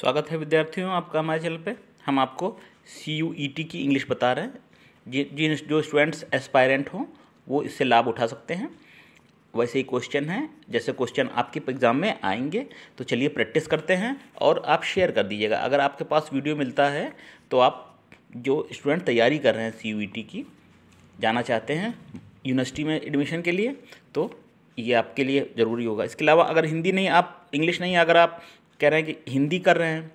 स्वागत है विद्यार्थियों आपका हमारे चैनल पे हम आपको सी यू ई टी की इंग्लिश बता रहे हैं जिन जो स्टूडेंट्स एस्पायरेंट हों वो इससे लाभ उठा सकते हैं वैसे ही क्वेश्चन हैं जैसे क्वेश्चन आपके एग्ज़ाम में आएंगे तो चलिए प्रैक्टिस करते हैं और आप शेयर कर दीजिएगा अगर आपके पास वीडियो मिलता है तो आप जो स्टूडेंट तैयारी कर रहे हैं सी यू ई टी की जाना चाहते हैं यूनिवर्सिटी में एडमिशन के लिए तो ये आपके लिए ज़रूरी होगा इसके अलावा अगर हिंदी नहीं आप इंग्लिश नहीं अगर आप कह रहे हैं कि हिंदी कर रहे हैं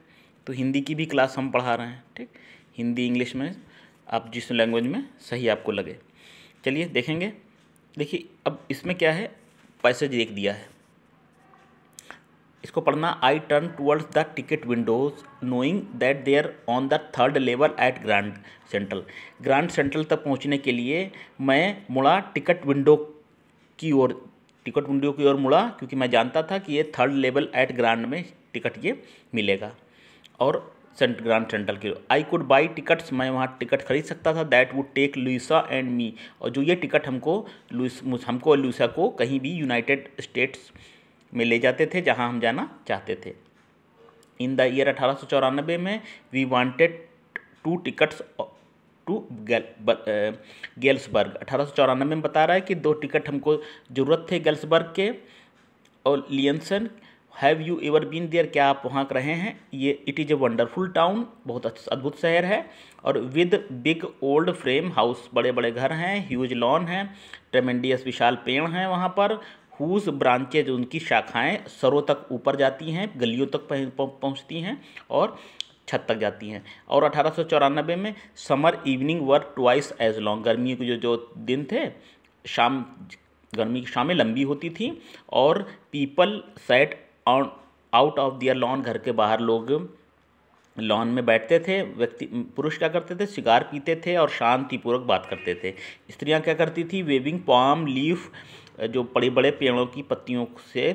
तो हिंदी की भी क्लास हम पढ़ा रहे हैं ठीक हिंदी इंग्लिश में आप जिस लैंग्वेज में सही आपको लगे चलिए देखेंगे देखिए अब इसमें क्या है पैसेज एक दिया है इसको पढ़ना I turn towards the ticket windows knowing that they are on the third level at Grand Central Grand Central तक पहुंचने के लिए मैं मुड़ा टिकट विंडो की ओर टिकट विंडो की ओर मुड़ा क्योंकि मैं जानता था कि ये थर्ड लेवल एट ग्रांड में टिकट ये मिलेगा और सेंट ग्रांड सेंट्रल के आई कुड बाई टिकट्स मैं वहाँ टिकट खरीद सकता था that would take Louisa and me और जो ये टिकट हमको लुइस हमको और लुइसा को कहीं भी यूनाइटेड स्टेट्स में ले जाते थे जहाँ हम जाना चाहते थे इन द ईयर अठारह में we wanted two tickets to Galesburg अठारह में बता रहा है कि दो टिकट हमको ज़रूरत थे गेल्सबर्ग के और लियनसन have you ever been there क्या आप वहाँ के रहे हैं ये it is a wonderful town बहुत अद्भुत शहर है और with big old frame house बड़े बड़े घर हैं ह्यूज लॉन हैं ट्रेमेंडियस विशाल पेड़ हैं वहाँ पर हुज ब्रांचेज उनकी शाखाएं सरों तक ऊपर जाती हैं गलियों तक पहुँचती हैं और छत तक जाती हैं और अठारह में summer evening were twice as long गर्मी के जो जो दिन थे शाम गर्मी की शामें लंबी होती थी और पीपल सेट और आउट ऑफ दियर लॉन घर के बाहर लोग लॉन में बैठते थे व्यक्ति पुरुष क्या करते थे सिगार पीते थे और शांतिपूर्वक बात करते थे स्त्रियां क्या करती थी वेविंग पाम लीफ जो बड़े बड़े पेड़ों की पत्तियों से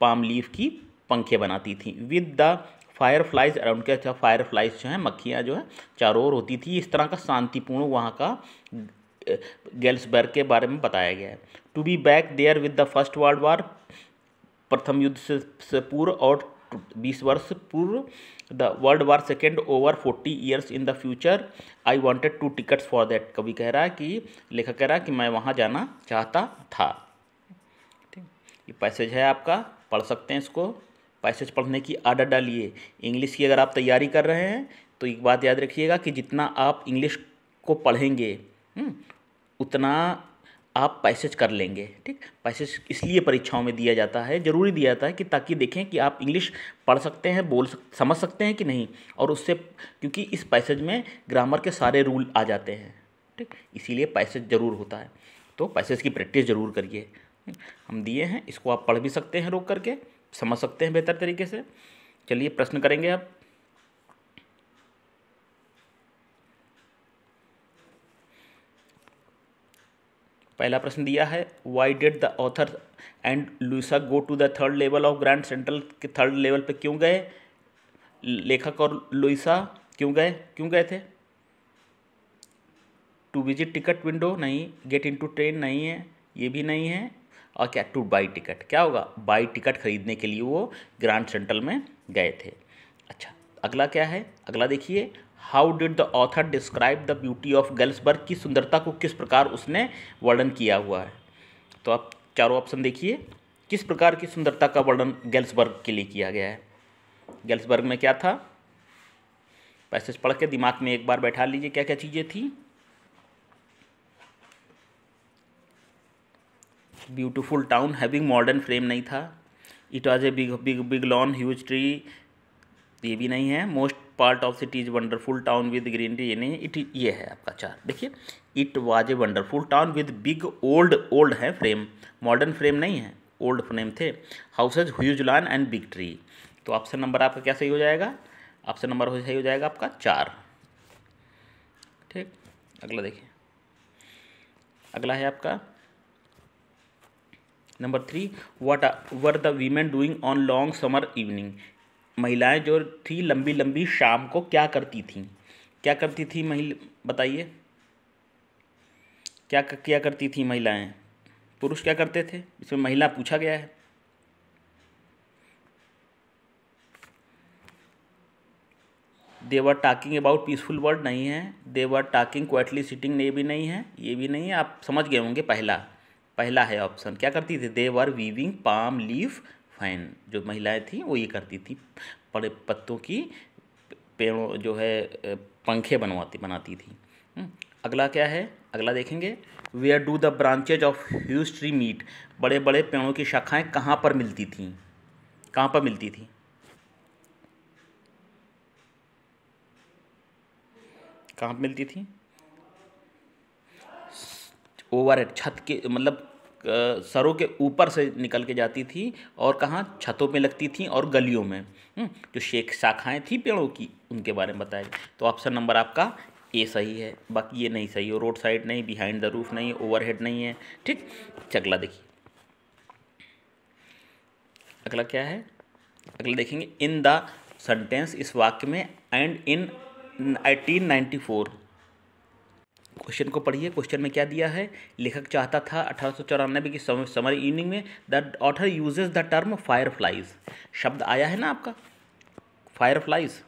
पाम लीफ की पंखे बनाती थी with the fire flies around क्या अच्छा फायर फ्लाइज जो हैं मक्खियाँ जो है चारों ओर होती थी इस तरह का शांतिपूर्ण वहाँ का गेल्सबर्ग के बारे में बताया गया है to be back there with the first world war प्रथम युद्ध से पूर्व और बीस वर्ष पूर्व the world war second over forty years in the future I wanted two tickets for that कवि कह रहा है कि लेखक कह रहा है कि मैं वहाँ जाना चाहता था ठीक ये पैसेज है आपका पढ़ सकते हैं इसको पैसेज पढ़ने की आदत डालिए इंग्लिश की अगर आप तैयारी कर रहे हैं तो एक बात याद रखिएगा कि जितना आप इंग्लिश को पढ़ेंगे हम्म, उतना आप पैसेज कर लेंगे ठीक पैसेज इसलिए परीक्षाओं में दिया जाता है ज़रूरी दिया जाता है कि ताकि देखें कि आप इंग्लिश पढ़ सकते हैं बोल सक समझ सकते हैं कि नहीं और उससे क्योंकि इस पैसेज में ग्रामर के सारे रूल आ जाते हैं ठीक इसीलिए पैसेज ज़रूर होता है तो पैसेज की प्रैक्टिस ज़रूर करिए हम दिए हैं इसको आप पढ़ भी सकते हैं रोक करके समझ सकते हैं बेहतर तरीके से चलिए प्रश्न करेंगे आप पहला प्रश्न दिया है why did the author and Louisa go to the third level of Grand Central के थर्ड लेवल पे क्यों गए लेखक और लुइसा क्यों गए क्यों गए थे टू विजिट टिकट विंडो नहीं गेट इन टू ट्रेन नहीं है ये भी नहीं है और क्या टू बाई टिकट क्या होगा बाई टिकट खरीदने के लिए वो ग्रांड सेंट्रल में गए थे अच्छा अगला क्या है अगला देखिए how did the author describe the beauty of Galesburg की सुंदरता को किस प्रकार उसने वर्णन किया हुआ है तो आप चारों ऑप्शन देखिए किस प्रकार की सुंदरता का वर्णन गेल्सबर्ग के लिए किया गया है गेल्सबर्ग में क्या था पैसेज पढ़ के दिमाग में एक बार बैठा लीजिए क्या क्या चीज़ें थी beautiful town having modern frame नहीं था it was a big big big lawn huge tree ये भी नहीं है most part of city is wonderful town with greenery ये नहीं इट ये है आपका चार देखिए it was a wonderful town with big old old है फ्रेम मॉडर्न फ्रेम नहीं है ओल्ड फ्रेम थे houses huge lawn and big tree तो ऑप्शन नंबर आपका क्या सही हो जाएगा ऑप्शन नंबर हो सही हो जाएगा आपका चार ठीक अगला देखिए अगला है आपका number three what were the women doing on long summer evening महिलाएं जो थी लंबी लंबी शाम को क्या करती थी क्या करती थी महिला बताइए क्या क्या करती थी महिलाएं पुरुष क्या करते थे इसमें महिला पूछा गया है they were talking about peaceful word नहीं है देवर टॉकिंग क्वाइटली सिटिंग ये भी नहीं है ये भी नहीं है आप समझ गए होंगे पहला पहला है ऑप्शन क्या करती थी they were weaving palm leaf fan जो महिलाएं थी वो ये करती थी बड़े पत्तों की पेड़ों जो है पंखे बनवाती बनाती थी हम्म, अगला क्या है अगला देखेंगे where do the branches of huge tree meet बड़े बड़े पेड़ों की शाखाएं कहाँ पर मिलती थी कहाँ पर मिलती थी कहाँ पर मिलती थी ओवर हेड छत के मतलब सरों के ऊपर से निकल के जाती थी और कहाँ छतों पे लगती थी और गलियों में हम्म, जो शेख शाखाएँ थी पेड़ों की उनके बारे में बताया तो ऑप्शन नंबर आपका ए सही है बाकी ये नहीं सही है रोड साइड नहीं बिहाइंड द रूफ नहीं ओवरहेड नहीं है ठीक अच्छा, अगला देखिए अगला क्या है अगला देखेंगे इन द सेंटेंस इस वाक्य में and in eighteen ninety four question को पढ़िए क्वेश्चन में क्या दिया है लेखक चाहता था अठारह सौ चौरानबे की समर इवनिंग में the author uses the term fireflies शब्द आया है ना आपका फायरफ्लाइज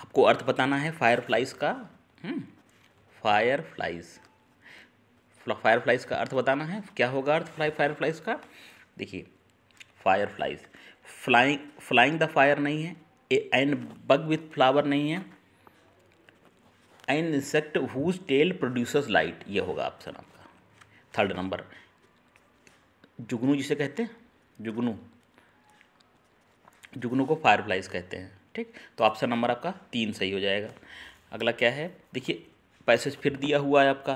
आपको अर्थ बताना है फायरफ्लाइज का फायरफ्लाइज हम्म, फायरफ्लाइज का अर्थ बताना है क्या होगा अर्थ फ्लाई फायरफ्लाइज का देखिए fireflies flying flying the fire नहीं है a an bug with flower नहीं है an insect whose tail producers light ये होगा ऑप्शन आपका थर्ड नंबर जुगनू जिसे कहते हैं जुगनू जुगनू को फायरफ्लाइज कहते हैं ठीक तो ऑप्शन नंबर आपका तीन सही हो जाएगा अगला क्या है देखिए पैसेज फिर दिया हुआ है आपका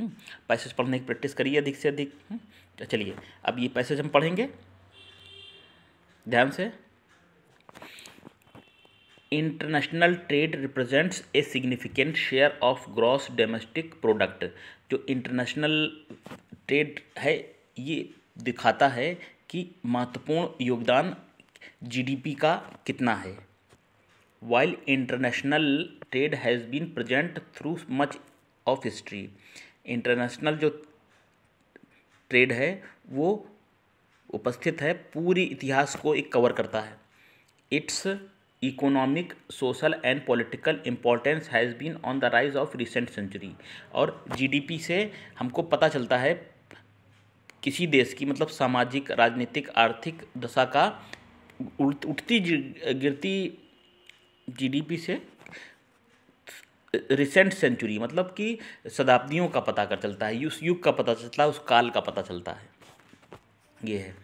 पैसेज हम्म, पढ़ने की प्रैक्टिस करिए अधिक से अधिक हम्म, तो चलिए अब ये पैसेज हम पढ़ेंगे ध्यान से international trade represents a significant share of gross domestic product जो इंटरनेशनल ट्रेड है ये दिखाता है कि महत्वपूर्ण योगदान जीडीपी का कितना है while international trade has been present through much of history international जो ट्रेड है वो उपस्थित है पूरी इतिहास को एक कवर करता है its economic social and political importance has been on the rise of recent century और जीडीपी से हमको पता चलता है किसी देश की मतलब सामाजिक राजनीतिक आर्थिक दशा का उठती गिरती जीडीपी से रिसेंट सेंचुरी मतलब कि शताब्दियों का पता कर चलता है उस युग का पता चलता है उस काल का पता चलता है ये है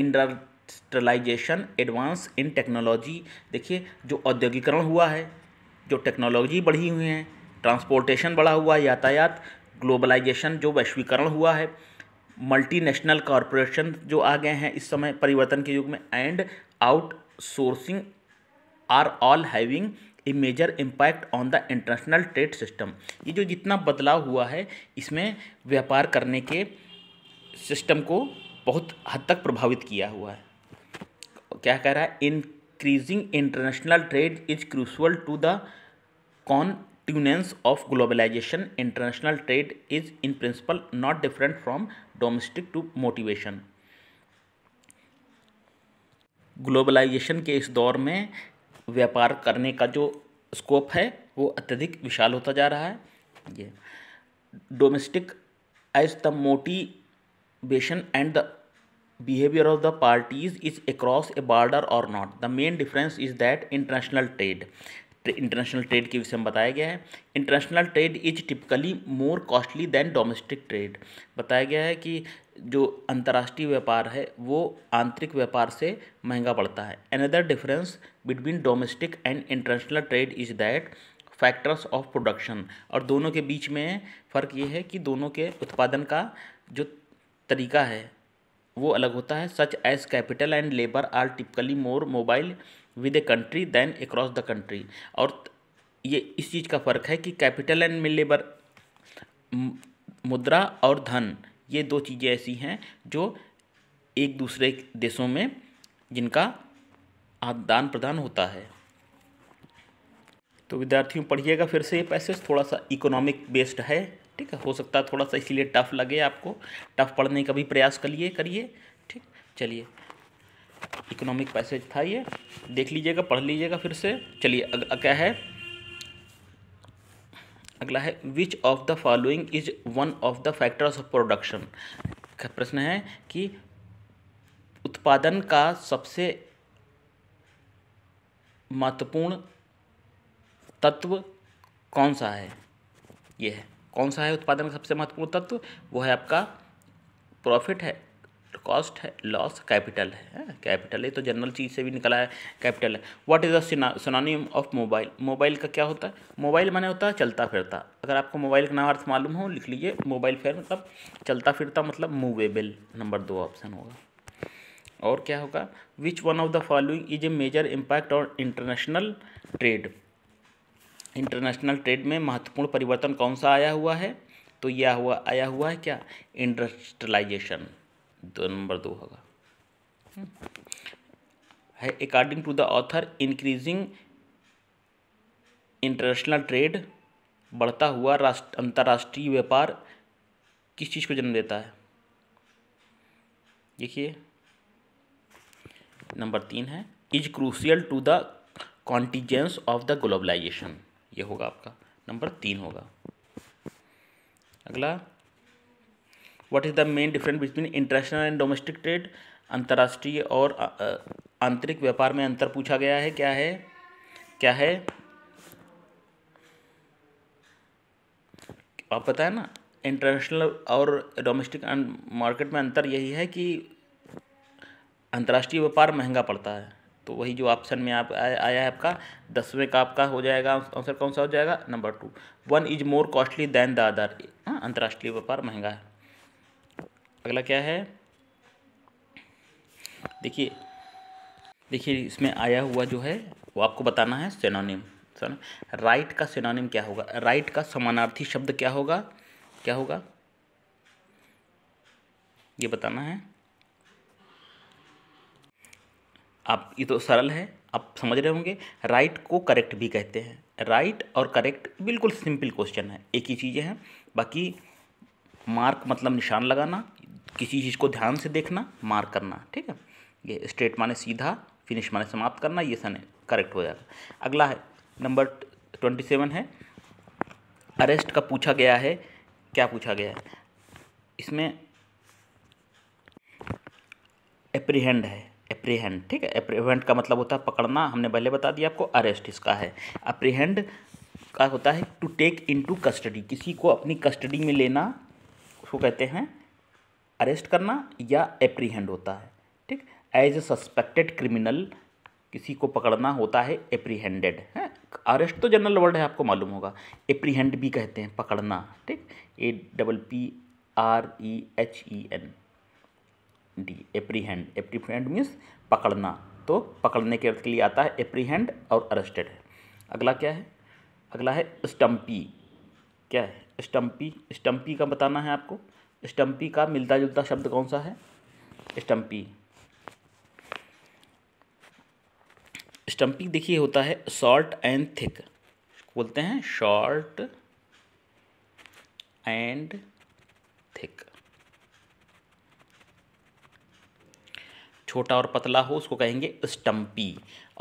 इंडर स्टलाइजेशन एडवांस इन टेक्नोलॉजी देखिए जो औद्योगिकरण हुआ है जो टेक्नोलॉजी बढ़ी हुई है ट्रांसपोर्टेशन बढ़ा हुआ है यातायात ग्लोबलाइजेशन जो वैश्वीकरण हुआ है मल्टीनेशनल कॉरपोरेशन जो आ गए हैं इस समय परिवर्तन के युग में and outsourcing are all having a major impact on the international trade system ये जो जितना बदलाव हुआ है इसमें व्यापार करने के सिस्टम को बहुत हद तक प्रभावित किया हुआ है क्या कह रहा है increasing international trade is crucial to the continuance of globalisation international trade is in principle not different from domestic to motivation globalisation के इस दौर में व्यापार करने का जो स्कोप है वो अत्यधिक विशाल होता जा रहा है ये domestic as the motivation and the behavior of the parties is across a border or not the main difference is that international trade international trade के विषय में बताया गया है international trade is typically more costly than domestic trade बताया गया है कि जो अंतर्राष्ट्रीय व्यापार है वो आंतरिक व्यापार से महंगा पड़ता है another difference between domestic and international trade is that factors of production और दोनों के बीच में फ़र्क ये है कि दोनों के उत्पादन का जो तरीका है वो अलग होता है such as capital and labour are typically more mobile with a country than across the country और ये इस चीज़ का फ़र्क है कि कैपिटल एंड लेबर मुद्रा और धन ये दो चीज़ें ऐसी हैं जो एक दूसरे देशों में जिनका आदान प्रदान होता है तो विद्यार्थियों पढ़िएगा फिर से ये पैसेज थोड़ा सा इकोनॉमिक बेस्ड है ठीक है हो सकता है थोड़ा सा इसीलिए टफ लगे आपको टफ पढ़ने का भी प्रयास करिए करिए ठीक चलिए इकोनॉमिक पैसेज था ये देख लीजिएगा पढ़ लीजिएगा फिर से चलिए अगला क्या है अगला है which of the following is one of the factors of production प्रश्न है कि उत्पादन का सबसे महत्वपूर्ण तत्व कौन सा है यह है कौन सा है उत्पादन का सबसे महत्वपूर्ण तत्व वो है आपका प्रॉफिट है कॉस्ट है लॉस कैपिटल है कैपिटल हाँ? है तो जनरल चीज़ से भी निकला है कैपिटल है what is the synonym of mobile mobile का क्या होता है मोबाइल माने होता है चलता फिरता अगर आपको मोबाइल का नाम अर्थ मालूम हो लिख लीजिए मोबाइल फेयर मतलब चलता फिरता मतलब मूवेबल नंबर दो ऑप्शन होगा और क्या होगा which one of the following is a major impact on international trade international trade में महत्वपूर्ण परिवर्तन कौन सा आया हुआ है तो यह हुआ आया हुआ है क्या इंडस्ट्रियलाइजेशन दो नंबर दो होगा है according to the author increasing international trade बढ़ता हुआ राष्ट्र अंतर्राष्ट्रीय व्यापार किस चीज़ को जन्म देता है देखिए नंबर तीन है is crucial to the continuance of the globalisation ये होगा आपका नंबर तीन होगा अगला what is the main difference between international and domestic trade अंतर्राष्ट्रीय और आंतरिक व्यापार में अंतर पूछा गया है क्या है क्या है आप पता है ना इंटरनेशनल और डोमेस्टिक मार्केट में अंतर यही है कि अंतर्राष्ट्रीय व्यापार महंगा पड़ता है तो वही जो ऑप्शन में आप आ, आया है आपका दसवें का आपका हो जाएगा आंसर कौन सा हो जाएगा number two one is more costly than the other हाँ अंतर्राष्ट्रीय व्यापार महंगा है अगला क्या है देखिए देखिए इसमें आया हुआ जो है वो आपको बताना है सेनोनिम राइट का सेनोनिम क्या होगा राइट का समानार्थी शब्द क्या होगा क्या होगा ये बताना है आप ये तो सरल है आप समझ रहे होंगे राइट को करेक्ट भी कहते हैं राइट और करेक्ट बिल्कुल सिंपल क्वेश्चन है एक ही चीज़ें हैं बाकी मार्क मतलब निशान लगाना किसी चीज़ को ध्यान से देखना मार्क करना ठीक है ये स्ट्रेट माने सीधा फिनिश माने समाप्त करना ये सन करेक्ट हो जाएगा अगला है नंबर ट्वेंटी सेवन है अरेस्ट का पूछा गया है क्या पूछा गया है इसमें एप्रीहेंड है अप्रीहेंड ठीक है अप्रीहेंड का मतलब होता है पकड़ना हमने पहले बता दिया आपको अरेस्ट इसका है अप्रीहेंड का होता है टू टेक इनटू कस्टडी किसी को अपनी कस्टडी में लेना उसको कहते हैं अरेस्ट करना या अप्रीहेंड होता है ठीक एज ए सस्पेक्टेड क्रिमिनल किसी को पकड़ना होता है अप्रीहेंडेड है अरेस्ट तो जनरल वर्ड है आपको मालूम होगा एप्रीहेंड भी कहते हैं पकड़ना ठीक A double P R E H E N D apprehend apprehend means पकड़ना तो पकड़ने के अर्थ के लिए आता है एप्रीहेंड और अरेस्टेड है अगला क्या है अगला है स्टम्पी क्या है स्टम्पी स्टम्पी का बताना है आपको स्टम्पी का मिलता जुलता शब्द कौन सा है स्टम्पी स्टम्पी देखिए होता है शॉर्ट एंड थिक बोलते हैं शॉर्ट एंड थिक छोटा और पतला हो उसको कहेंगे स्टम्पी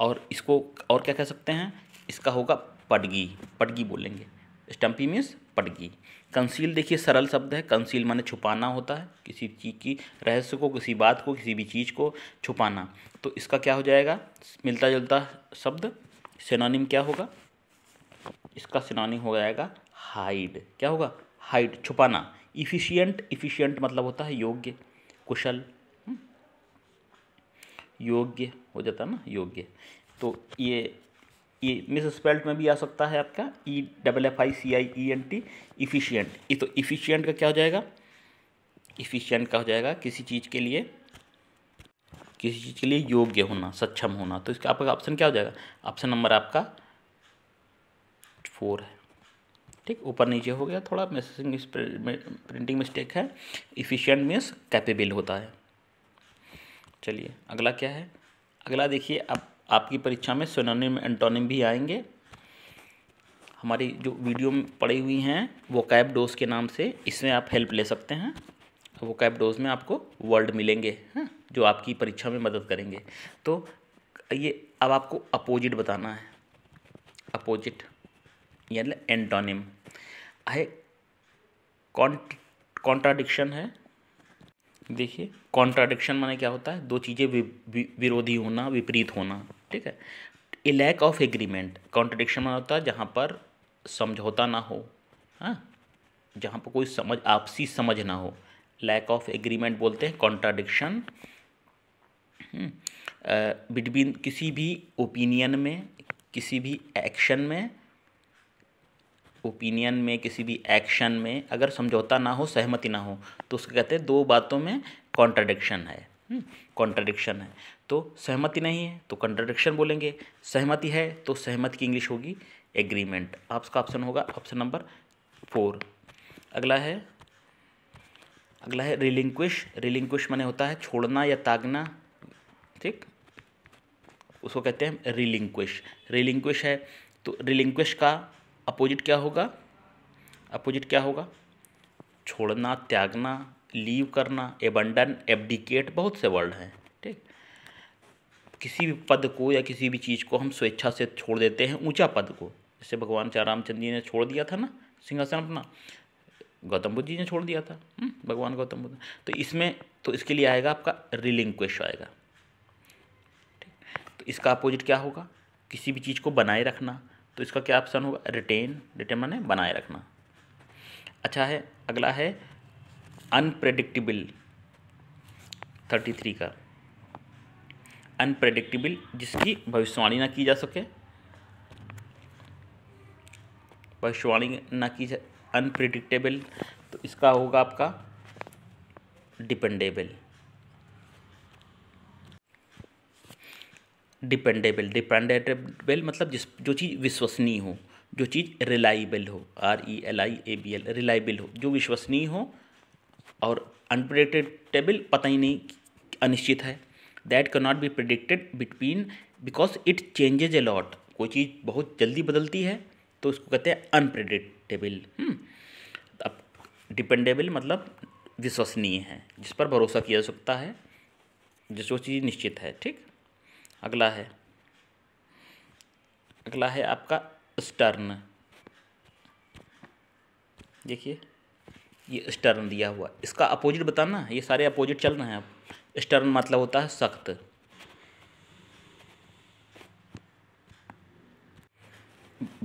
और इसको और क्या कह सकते हैं इसका होगा पडगी पडगी बोलेंगे स्टम्पी मीन्स पटगी कंसील देखिए सरल शब्द है कंसील माने छुपाना होता है किसी चीज़ की रहस्य को किसी बात को किसी भी चीज़ को छुपाना तो इसका क्या हो जाएगा मिलता जुलता शब्द सिनोनिम क्या होगा इसका सिनोनिम हो जाएगा हाइड क्या होगा हाइड छुपाना इफ़िशियंट इफ़िशियंट मतलब होता है योग्य कुशल योग्य हो जाता है ना योग्य तो ये ये मिस स्पेल्ट में भी आ सकता है आपका E double F I C I E N T efficient ये तो इफिशियंट का क्या हो जाएगा इफिशियंट का हो जाएगा किसी चीज़ के लिए किसी चीज़ के लिए योग्य होना सक्षम होना तो इसका आपका ऑप्शन क्या हो जाएगा ऑप्शन नंबर आपका फोर है ठीक ऊपर नीचे हो गया थोड़ा मैसेजिंग प्रिंटिंग मिस्टेक है इफिशियंट मीन्स कैपेबल होता है चलिए अगला क्या है अगला देखिए आप आपकी परीक्षा में सोनोनिम एंटोनिम भी आएंगे हमारी जो वीडियो में पड़ी हुई हैं वो कैब डोज के नाम से इसमें आप हेल्प ले सकते हैं वो कैब डोज में आपको वर्ड मिलेंगे हैं हाँ, जो आपकी परीक्षा में मदद करेंगे तो ये अब आपको अपोजिट बताना है अपोजिट यानी एंटोनिम है कॉन्ट्राडिक्शन है देखिए कॉन्ट्राडिक्शन माने क्या होता है दो चीज़ें विरोधी होना विपरीत होना ठीक है a lack of agreement contradiction माना होता है जहाँ पर समझौता ना हो हाँ जहाँ पर कोई समझ आपसी समझ ना हो लैक ऑफ एग्रीमेंट बोलते हैं कॉन्ट्राडिक्शन हम्म, बिटवीन किसी भी ओपिनियन में किसी भी एक्शन में ओपिनियन में किसी भी एक्शन में अगर समझौता ना हो सहमति ना हो तो उसको कहते हैं दो बातों में कॉन्ट्राडिक्शन है कॉन्ट्राडिक्शन हम्म, है तो सहमति नहीं है तो कॉन्ट्राडिक्शन बोलेंगे सहमति है तो सहमति की इंग्लिश होगी एग्रीमेंट आपका ऑप्शन होगा ऑप्शन नंबर फोर अगला है अगला है रिलिंक्विश रिलिंक्विश मैंने होता है छोड़ना या तागना ठीक उसको कहते हैं रिलिंक्विश रिलिंक्विश है तो रिलिंक्विश का अपोजिट क्या होगा अपोजिट क्या होगा छोड़ना त्यागना लीव करना एबंडन एबडिकेट बहुत से वर्ड हैं ठीक किसी भी पद को या किसी भी चीज़ को हम स्वेच्छा से छोड़ देते हैं ऊंचा पद को जैसे भगवान चार रामचंद्र जी ने छोड़ दिया था ना सिंहासन अपना गौतम बुद्ध जी ने छोड़ दिया था हम्म, भगवान गौतम बुद्ध तो इसमें तो इसके लिए आएगा आपका क्वेश्चन आएगा ठीक तो इसका अपोजिट क्या होगा किसी भी चीज़ को बनाए रखना तो इसका क्या ऑप्शन होगा रिटेन रिटेन माने बनाए रखना अच्छा है अगला है अनप्रेडिक्टेबल थर्टी थ्री का अनप्रेडिक्टेबल जिसकी भविष्यवाणी ना की जा सके भविष्यवाणी ना की जा अनप्रिडिक्टेबल तो इसका होगा आपका डिपेंडेबल डिपेंडेबल डिपेंडेबल मतलब जिस जो चीज़ विश्वसनीय हो जो चीज़ रिलाईबल हो R E e L I A B L reliable हो जो विश्वसनीय हो और अनप्रडिक्टेबल पता ही नहीं अनिश्चित है that can not be predicted between because it changes a lot कोई चीज़ बहुत जल्दी बदलती है तो उसको कहते हैं अनप्रडिक्टेबल हम्म, अब डिपेंडेबल मतलब विश्वसनीय है जिस पर भरोसा किया जा सकता है जिस वो चीज़ निश्चित है ठीक अगला है अगला है आपका स्टर्न देखिए ये स्टर्न दिया हुआ इसका अपोजिट बताना ये सारे अपोजिट चल रहे हैं आप स्टर्न मतलब होता है सख्त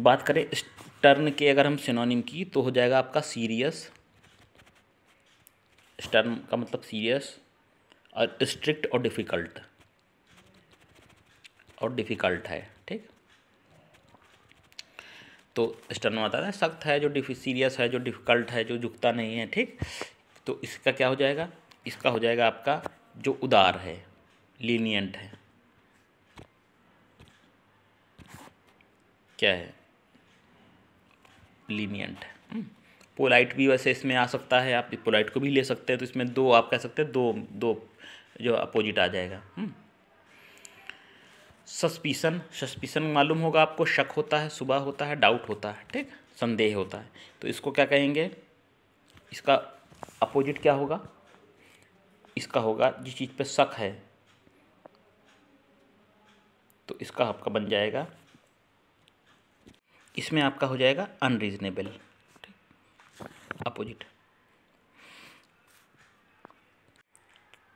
बात करें स्टर्न के अगर हम सिनोनिम की तो हो जाएगा आपका सीरियस स्टर्न का मतलब सीरियस और स्ट्रिक्ट और डिफ़िकल्ट और डिफ़िकल्ट है ठीक तो स्टर्न आता है सख्त है जो डिफी सीरियस है जो डिफ़िकल्ट है जो झुकता नहीं है ठीक तो इसका क्या हो जाएगा इसका हो जाएगा आपका जो उदार है लीनियंट है क्या है लीनियंट है पोलाइट हम्म। भी वैसे इसमें आ सकता है आप पोलाइट को भी ले सकते हैं तो इसमें दो आप कह सकते हैं दो दो जो अपोजिट आ जाएगा हुँ? हम्म। सस्पीसन सस्पीसन मालूम होगा आपको शक होता है सुबह होता है डाउट होता है ठीक संदेह होता है तो इसको क्या कहेंगे इसका अपोजिट क्या होगा इसका होगा जिस चीज़ पे शक है तो इसका आपका बन जाएगा इसमें आपका हो जाएगा अनरीजनेबल अपोजिट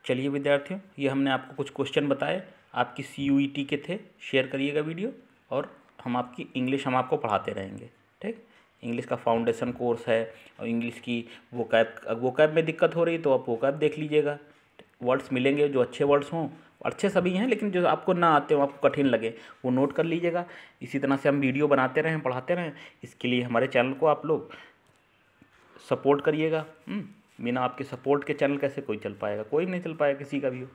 चलिए विद्यार्थियों ये हमने आपको कुछ क्वेश्चन बताए आपकी सी e के थे शेयर करिएगा वीडियो और हम आपकी इंग्लिश हम आपको पढ़ाते रहेंगे ठीक इंग्लिश का फाउंडेशन कोर्स है और इंग्लिश की वो कैब वो कैब में दिक्कत हो रही तो आप वो कैब देख लीजिएगा वर्ड्स मिलेंगे जो अच्छे वर्ड्स हों अच्छे सभी हैं लेकिन जो आपको ना आते हो आपको कठिन लगे वो नोट कर लीजिएगा इसी तरह से हम वीडियो बनाते रहें पढ़ाते रहें इसके लिए हमारे चैनल को आप लोग सपोर्ट करिएगा हम्म, बिना आपके सपोर्ट के चैनल कैसे कोई चल पाएगा कोई नहीं चल पाएगा किसी का भी हो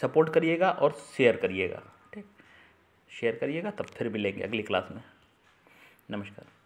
सपोर्ट करिएगा और शेयर करिएगा ठीक शेयर करिएगा तब फिर मिलेंगे अगली क्लास में नमस्कार